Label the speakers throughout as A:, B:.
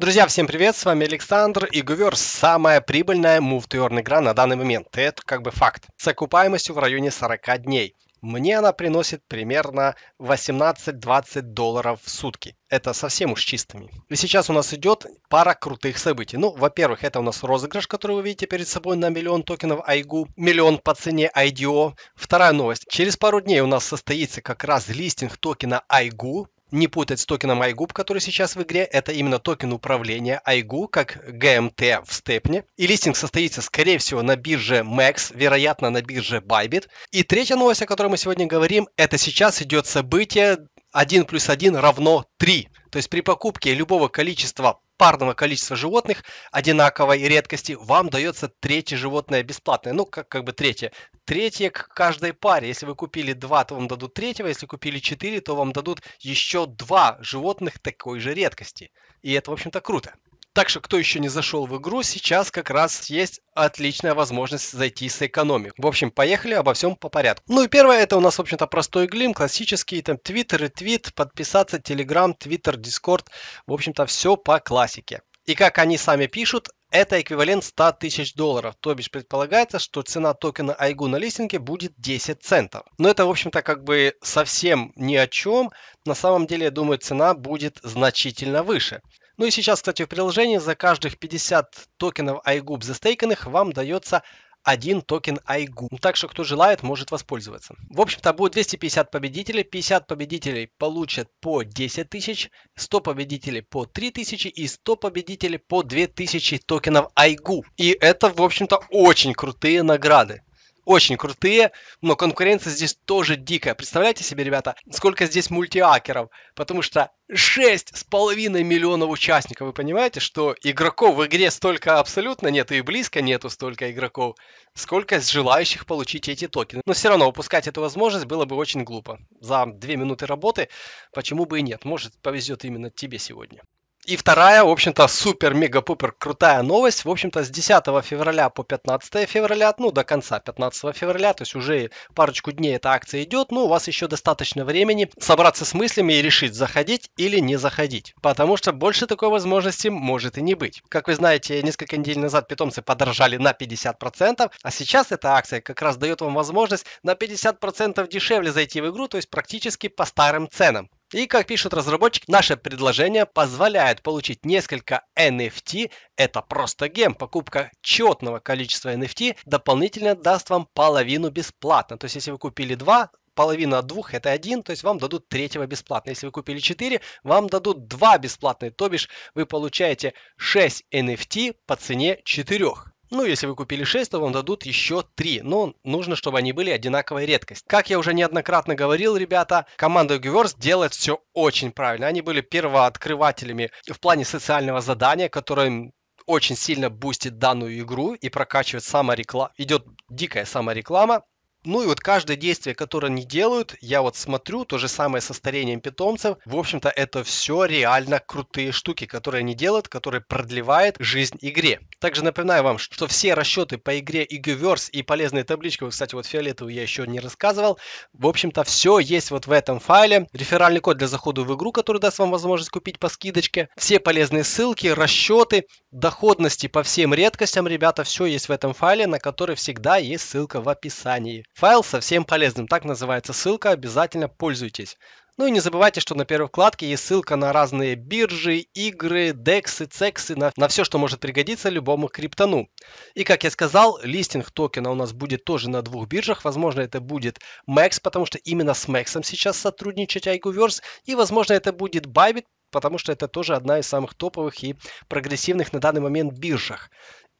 A: Друзья, всем привет, с вами Александр и Гувер. Самая прибыльная мув игра на данный момент. это как бы факт. С окупаемостью в районе 40 дней. Мне она приносит примерно 18-20 долларов в сутки. Это совсем уж чистыми. И сейчас у нас идет пара крутых событий. Ну, во-первых, это у нас розыгрыш, который вы видите перед собой на миллион токенов Айгу, миллион по цене IDO. Вторая новость. Через пару дней у нас состоится как раз листинг токена Айгу не путать с токеном IGO, который сейчас в игре. Это именно токен управления IGO, как GMT в степне. И листинг состоится, скорее всего, на бирже Max, вероятно, на бирже Bybit. И третья новость, о которой мы сегодня говорим, это сейчас идет событие 1 плюс 1 равно 3. То есть при покупке любого количества парного количества животных одинаковой редкости, вам дается третье животное бесплатное. Ну, как, как бы третье. Третье к каждой паре. Если вы купили два, то вам дадут третьего. Если купили четыре, то вам дадут еще два животных такой же редкости. И это, в общем-то, круто. Так что, кто еще не зашел в игру, сейчас как раз есть отличная возможность зайти с экономик. В общем, поехали обо всем по порядку. Ну и первое, это у нас, в общем-то, простой глим, классический, там, твиттер и твит, подписаться, телеграм, твиттер, дискорд, в общем-то, все по классике. И как они сами пишут, это эквивалент 100 тысяч долларов, то бишь предполагается, что цена токена Айгу на листинге будет 10 центов. Но это, в общем-то, как бы совсем ни о чем. На самом деле, я думаю, цена будет значительно выше. Ну и сейчас, кстати, в приложении за каждых 50 токенов iGoob застейканных вам дается один токен Айгу. Так что, кто желает, может воспользоваться. В общем-то, будет 250 победителей. 50 победителей получат по 10 тысяч, 100 победителей по 3 тысячи и 100 победителей по 2000 токенов Айгу. И это, в общем-то, очень крутые награды очень крутые, но конкуренция здесь тоже дикая. Представляете себе, ребята, сколько здесь мультиакеров, потому что 6,5 миллионов участников. Вы понимаете, что игроков в игре столько абсолютно нету и близко нету столько игроков, сколько желающих получить эти токены. Но все равно упускать эту возможность было бы очень глупо. За 2 минуты работы почему бы и нет, может повезет именно тебе сегодня. И вторая, в общем-то, супер-мега-пупер крутая новость. В общем-то, с 10 февраля по 15 февраля, ну, до конца 15 февраля, то есть уже парочку дней эта акция идет, но у вас еще достаточно времени собраться с мыслями и решить, заходить или не заходить. Потому что больше такой возможности может и не быть. Как вы знаете, несколько недель назад питомцы подорожали на 50%, а сейчас эта акция как раз дает вам возможность на 50% дешевле зайти в игру, то есть практически по старым ценам. И, как пишет разработчик, наше предложение позволяет получить несколько NFT, это просто гем, покупка четного количества NFT дополнительно даст вам половину бесплатно. То есть, если вы купили два, половина от двух это один, то есть вам дадут третьего бесплатно. Если вы купили четыре, вам дадут два бесплатные, то бишь вы получаете 6 NFT по цене четырех. Ну, если вы купили 6, то вам дадут еще 3, но нужно, чтобы они были одинаковой редкость. Как я уже неоднократно говорил, ребята, команда Ugiverse делает все очень правильно. Они были первооткрывателями в плане социального задания, которое очень сильно бустит данную игру и прокачивает самореклама. Идет дикая самореклама, ну и вот каждое действие, которое они делают, я вот смотрю, то же самое со старением питомцев. В общем-то, это все реально крутые штуки, которые они делают, которые продлевают жизнь игре. Также напоминаю вам, что все расчеты по игре Игуверс и полезные таблички, вот, кстати, вот фиолетовую я еще не рассказывал. В общем-то, все есть вот в этом файле. Реферальный код для захода в игру, который даст вам возможность купить по скидочке. Все полезные ссылки, расчеты, доходности по всем редкостям, ребята, все есть в этом файле, на который всегда есть ссылка в описании. Файл совсем полезным, так называется ссылка, обязательно пользуйтесь. Ну и не забывайте, что на первой вкладке есть ссылка на разные биржи, игры, дексы, цексы, на, на все, что может пригодиться любому криптону. И как я сказал, листинг токена у нас будет тоже на двух биржах. Возможно, это будет MEX, потому что именно с MEX сейчас сотрудничает iGuverse. И, возможно, это будет Bybit, потому что это тоже одна из самых топовых и прогрессивных на данный момент биржах.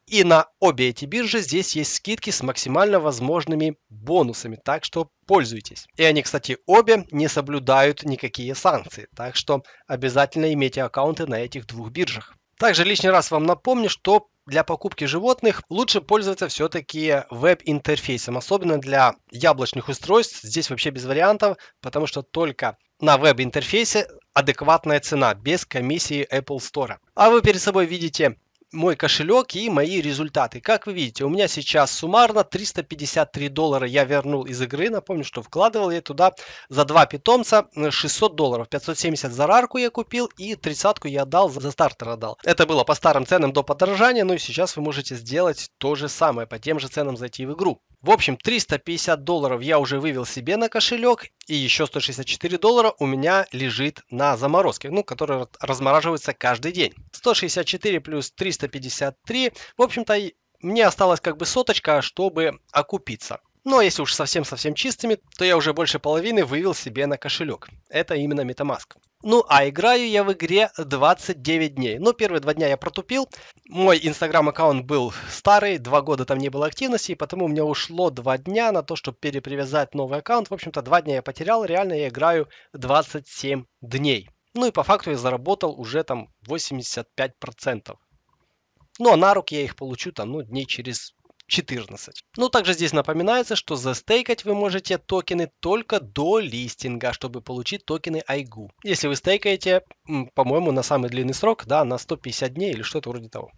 A: И на обе эти биржи здесь есть скидки с максимально возможными бонусами, так что пользуйтесь. И они, кстати, обе не соблюдают никакие санкции, так что обязательно имейте аккаунты на этих двух биржах. Также лишний раз вам напомню, что для покупки животных лучше пользоваться все-таки веб-интерфейсом, особенно для яблочных устройств. Здесь вообще без вариантов, потому что только на веб-интерфейсе адекватная цена без комиссии Apple Store. А вы перед собой видите мой кошелек и мои результаты. Как вы видите, у меня сейчас суммарно 353 доллара я вернул из игры. Напомню, что вкладывал я туда за два питомца 600 э, долларов. 570 за рарку я купил и 30 я дал за стартера дал. Это было по старым ценам до подорожания, ну и сейчас вы можете сделать то же самое, по тем же ценам зайти в игру. В общем, 350 долларов я уже вывел себе на кошелек, и еще 164 доллара у меня лежит на заморозке, ну, которая размораживается каждый день. 164 плюс 353, в общем-то, мне осталось как бы соточка, чтобы окупиться. Но ну, а если уж совсем-совсем чистыми, то я уже больше половины вывел себе на кошелек. Это именно MetaMask. Ну, а играю я в игре 29 дней. Ну, первые два дня я протупил. Мой инстаграм-аккаунт был старый, два года там не было активности, и потому у меня ушло два дня на то, чтобы перепривязать новый аккаунт. В общем-то, два дня я потерял, реально я играю 27 дней. Ну и по факту я заработал уже там 85%. Ну, а на руки я их получу там, ну, дней через 14. Ну, также здесь напоминается, что застейкать вы можете токены только до листинга, чтобы получить токены Айгу. Если вы стейкаете, по-моему, на самый длинный срок, да, на 150 дней или что-то вроде того.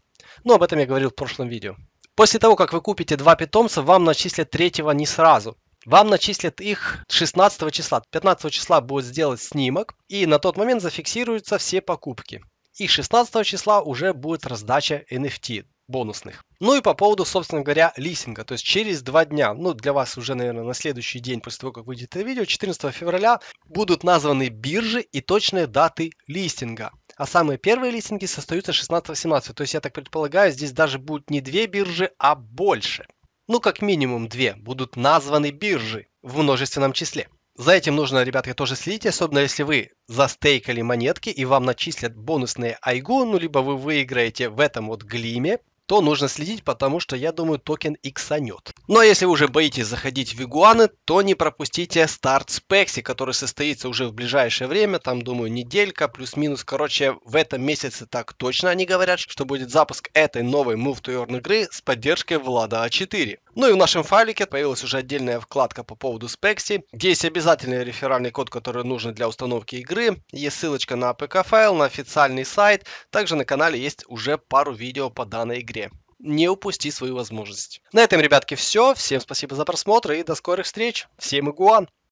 A: Но ну, об этом я говорил в прошлом видео. После того, как вы купите два питомца, вам начислят третьего не сразу. Вам начислят их 16 числа. 15 числа будет сделать снимок, и на тот момент зафиксируются все покупки. И 16 числа уже будет раздача NFT бонусных. Ну и по поводу, собственно говоря, листинга. То есть через два дня, ну для вас уже, наверное, на следующий день после того, как выйдет это видео, 14 февраля будут названы биржи и точные даты листинга. А самые первые листинги состоятся 16-17. То есть я так предполагаю, здесь даже будет не две биржи, а больше. Ну как минимум две будут названы биржи в множественном числе. За этим нужно, ребятки, тоже следить, особенно если вы застейкали монетки и вам начислят бонусные айгу, ну либо вы выиграете в этом вот глиме, то нужно следить, потому что, я думаю, токен иксанет. Но если вы уже боитесь заходить в игуаны, то не пропустите старт спекси, который состоится уже в ближайшее время, там, думаю, неделька, плюс-минус. Короче, в этом месяце так точно они говорят, что будет запуск этой новой Move игры с поддержкой Влада А4. Ну и в нашем файлике появилась уже отдельная вкладка по поводу Spexy, где есть обязательный реферальный код, который нужен для установки игры, есть ссылочка на APK файл, на официальный сайт, также на канале есть уже пару видео по данной игре. Не упусти свою возможность. На этом, ребятки, все. Всем спасибо за просмотр и до скорых встреч. Всем игуан!